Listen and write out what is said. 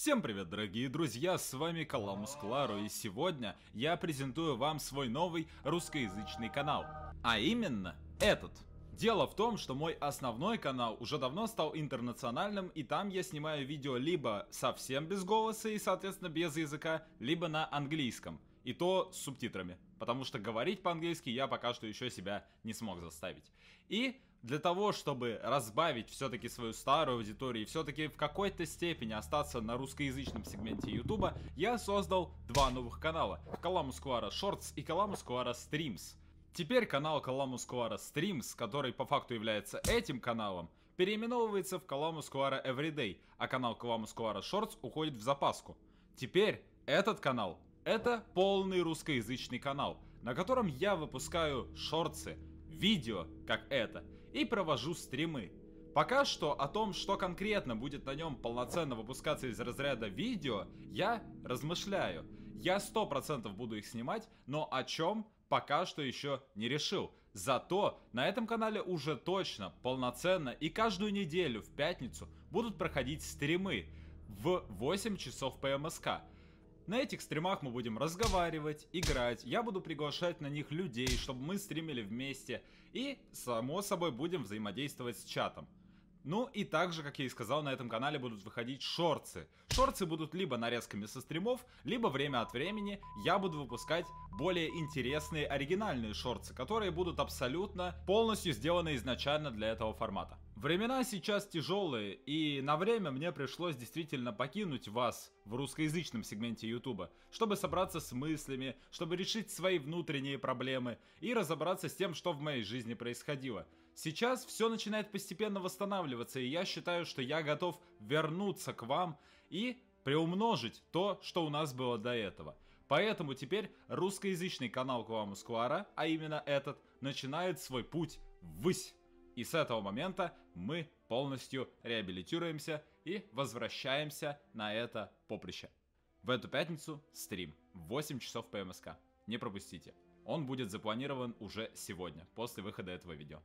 Всем привет, дорогие друзья, с вами Каламус Кларо, и сегодня я презентую вам свой новый русскоязычный канал, а именно этот. Дело в том, что мой основной канал уже давно стал интернациональным, и там я снимаю видео либо совсем без голоса и, соответственно, без языка, либо на английском. И то с субтитрами, потому что говорить по-английски я пока что еще себя не смог заставить. И для того, чтобы разбавить все-таки свою старую аудиторию и все-таки в какой-то степени остаться на русскоязычном сегменте Ютуба, я создал два новых канала. Каламу Сквара Shorts и Каламу Сквара Streams. Теперь канал Каламу Сквара Streams, который по факту является этим каналом, переименовывается в Каламу Сквара Everyday, а канал Каламу Сквара Shorts уходит в запаску. Теперь этот канал это полный русскоязычный канал, на котором я выпускаю шорцы, видео, как это, и провожу стримы. Пока что о том, что конкретно будет на нем полноценно выпускаться из разряда видео, я размышляю. Я 100% буду их снимать, но о чем пока что еще не решил. Зато на этом канале уже точно, полноценно и каждую неделю в пятницу будут проходить стримы в 8 часов по МСК. На этих стримах мы будем разговаривать, играть, я буду приглашать на них людей, чтобы мы стримили вместе и, само собой, будем взаимодействовать с чатом. Ну и также, как я и сказал, на этом канале будут выходить шорцы. Шорцы будут либо нарезками со стримов, либо время от времени я буду выпускать более интересные оригинальные шорцы, которые будут абсолютно полностью сделаны изначально для этого формата. Времена сейчас тяжелые, и на время мне пришлось действительно покинуть вас в русскоязычном сегменте Ютуба, чтобы собраться с мыслями, чтобы решить свои внутренние проблемы и разобраться с тем, что в моей жизни происходило. Сейчас все начинает постепенно восстанавливаться, и я считаю, что я готов вернуться к вам и приумножить то, что у нас было до этого. Поэтому теперь русскоязычный канал Куамускуара, а именно этот, начинает свой путь ввысь. И с этого момента мы полностью реабилитируемся и возвращаемся на это поприще. В эту пятницу стрим в 8 часов по МСК. Не пропустите. Он будет запланирован уже сегодня, после выхода этого видео.